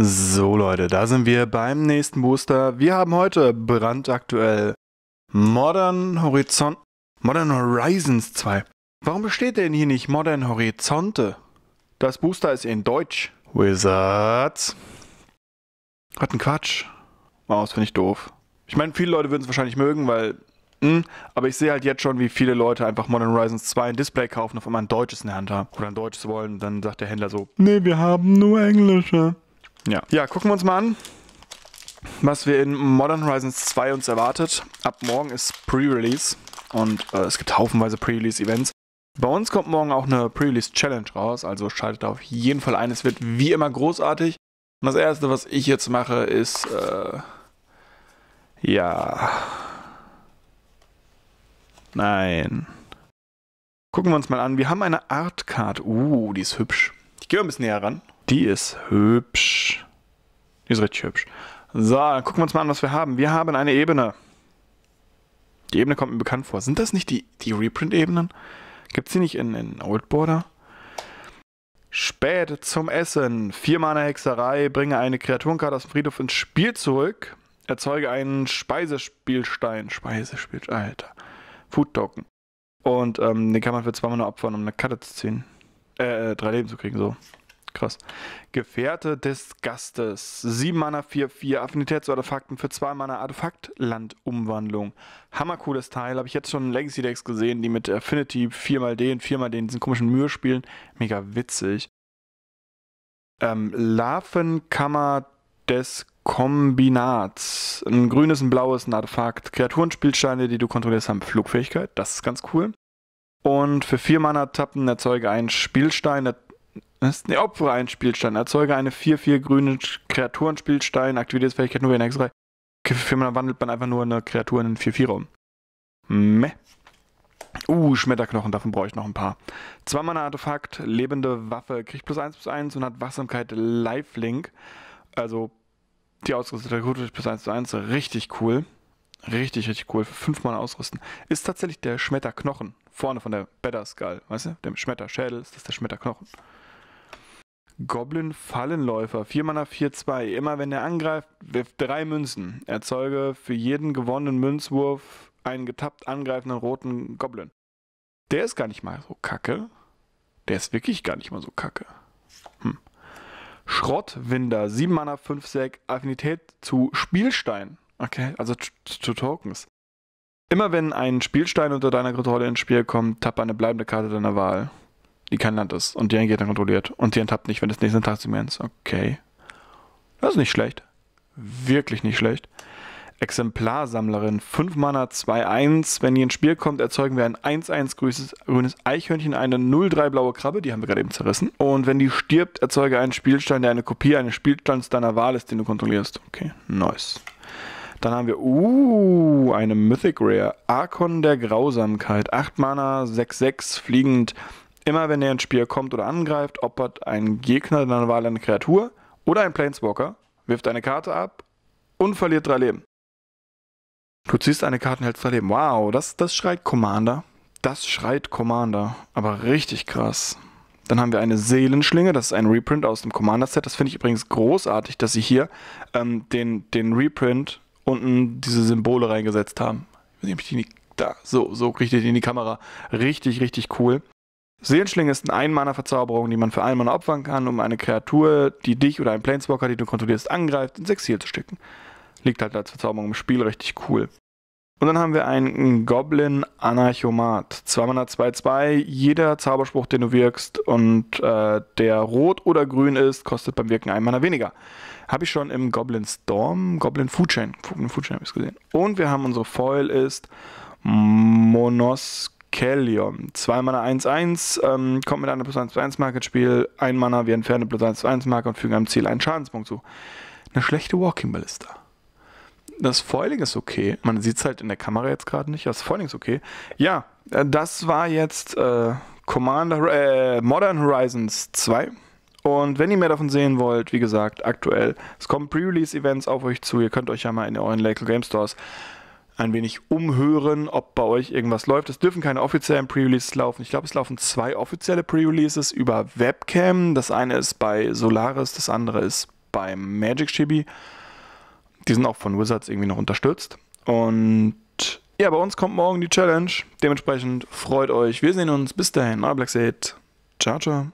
So Leute, da sind wir beim nächsten Booster. Wir haben heute brandaktuell Modern Horizont Modern Horizons 2. Warum besteht denn hier nicht Modern Horizonte? Das Booster ist in Deutsch. Wizards. Hat ein Quatsch. Wow, das finde ich doof. Ich meine, viele Leute würden es wahrscheinlich mögen, weil. Mh, hm, aber ich sehe halt jetzt schon, wie viele Leute einfach Modern Horizons 2 ein Display kaufen, auf einmal ein deutsches in der Hand haben. Oder ein deutsches wollen. Dann sagt der Händler so: Nee, wir haben nur englische. Ja. ja, gucken wir uns mal an, was wir in Modern Horizons 2 uns erwartet. Ab morgen ist Pre-Release und äh, es gibt haufenweise Pre-Release-Events. Bei uns kommt morgen auch eine Pre-Release-Challenge raus, also schaltet auf jeden Fall ein. Es wird wie immer großartig. Und das Erste, was ich jetzt mache, ist... Äh, ja... Nein. Gucken wir uns mal an. Wir haben eine Art-Card. Uh, die ist hübsch. Ich gehe mal ein bisschen näher ran. Die ist hübsch. Die ist richtig hübsch. So, dann gucken wir uns mal an, was wir haben. Wir haben eine Ebene. Die Ebene kommt mir bekannt vor. Sind das nicht die, die Reprint-Ebenen? Gibt es die nicht in, in Old Border? Spät zum Essen. Viermal eine Hexerei. Bringe eine Kreaturenkarte aus dem Friedhof ins Spiel zurück. Erzeuge einen Speisespielstein. Speisespielstein. Alter. Food Token. Und ähm, den kann man für zweimal nur opfern, um eine Karte zu ziehen. Äh, äh drei Leben zu kriegen, so. Krass. Gefährte des Gastes. 7 Mana 4, 4. Affinität zu Artefakten für 2 Mana Artefakt Landumwandlung. cooles Teil. Habe ich jetzt schon Legacy Decks gesehen, die mit Affinity 4 den, 4 den, diesen komischen Mühe spielen. Mega witzig. Ähm, Larvenkammer des Kombinats. Ein grünes, ein blaues, ein Artefakt. Kreaturenspielsteine, die du kontrollierst, haben Flugfähigkeit. Das ist ganz cool. Und für 4 Mana tappen erzeuge einen Spielstein. Der ist, ne, opfere einen Spielstein, erzeuge eine 4-4 grüne Kreaturenspielstein, Fähigkeit nur in X3. man wandelt man einfach nur eine Kreatur in einen 4-4 raum Meh. Uh, Schmetterknochen, davon brauche ich noch ein paar. Zwei Mana Artefakt, lebende Waffe, kriegt plus 1 plus 1 und hat Wachsamkeit Lifelink. Also die ausgerüstete Gute plus 1 zu 1, richtig cool. Richtig, richtig cool. Für 5 Fünfmal ausrüsten. Ist tatsächlich der Schmetterknochen. Vorne von der Better Skull, weißt du? Dem Schmetterschädel ist das der Schmetterknochen. Goblin Fallenläufer, 4 Mana 4-2. Immer wenn er angreift, wirft drei Münzen. Erzeuge für jeden gewonnenen Münzwurf einen getappt angreifenden roten Goblin. Der ist gar nicht mal so kacke. Der ist wirklich gar nicht mal so kacke. Hm. Schrottwinder, 7 Mana 5 Sack, Affinität zu Spielstein. Okay, also zu Tokens. Immer wenn ein Spielstein unter deiner Kontrolle ins Spiel kommt, tapp eine bleibende Karte deiner Wahl die kein Land ist. Und die geht dann kontrolliert. Und sie enttappt nicht, wenn es nächsten Tag zu mir ist. Okay. Das ist nicht schlecht. Wirklich nicht schlecht. Exemplarsammlerin. 5 Mana 2-1. Wenn ihr ins Spiel kommt, erzeugen wir ein 1-1 grünes, Eichhörnchen, eine 0-3 blaue Krabbe, die haben wir gerade eben zerrissen. Und wenn die stirbt, erzeuge einen Spielstein, der eine Kopie eines Spielstands deiner Wahl ist, den du kontrollierst. Okay, nice. Dann haben wir, uh, eine Mythic Rare. Archon der Grausamkeit. 8 Mana, 6-6, fliegend. Immer wenn er ins Spiel kommt oder angreift, opfert ein Gegner deiner Wahl eine Kreatur oder ein Planeswalker, wirft eine Karte ab und verliert drei Leben. Du ziehst eine Karte und hältst drei Leben. Wow, das, das schreit Commander. Das schreit Commander. Aber richtig krass. Dann haben wir eine Seelenschlinge, das ist ein Reprint aus dem Commander-Set. Das finde ich übrigens großartig, dass sie hier ähm, den, den Reprint unten diese Symbole reingesetzt haben. Ich weiß nicht, die da, so, so richtig in die Kamera. Richtig, richtig cool. Seelenschlinge ist eine Einmaner-Verzauberung, die man für einen Mana opfern kann, um eine Kreatur, die dich oder einen Planeswalker, die du kontrollierst, angreift, ins Exil zu stecken. Liegt halt als Verzauberung im Spiel richtig cool. Und dann haben wir einen Goblin Anarchomat. 2 Mana 2-2. Jeder Zauberspruch, den du wirkst und äh, der rot oder grün ist, kostet beim Wirken ein Mana weniger. Habe ich schon im Goblin Storm, Goblin Food Chain, Food Chain habe ich gesehen. Und wir haben unsere Foil ist Monosk. Kellion. 2 Mana 1-1, ähm, kommt mit einer plus 1 1 Marke ins Spiel. 1 Mana, wir entfernen plus 1 1 Marke und fügen einem Ziel einen Schadenspunkt zu. Eine schlechte Walking Ballista. Das Foiling ist okay. Man sieht es halt in der Kamera jetzt gerade nicht. Das Foiling ist okay. Ja, äh, das war jetzt äh, Commander, äh, Modern Horizons 2. Und wenn ihr mehr davon sehen wollt, wie gesagt, aktuell, es kommen Pre-Release-Events auf euch zu. Ihr könnt euch ja mal in euren Local Game Stores ein wenig umhören, ob bei euch irgendwas läuft. Es dürfen keine offiziellen Pre-Releases laufen. Ich glaube, es laufen zwei offizielle Pre-Releases über Webcam. Das eine ist bei Solaris, das andere ist bei Magic Chibi. Die sind auch von Wizards irgendwie noch unterstützt. Und ja, bei uns kommt morgen die Challenge. Dementsprechend freut euch. Wir sehen uns. Bis dahin. Euer Black Seed. Ciao, ciao.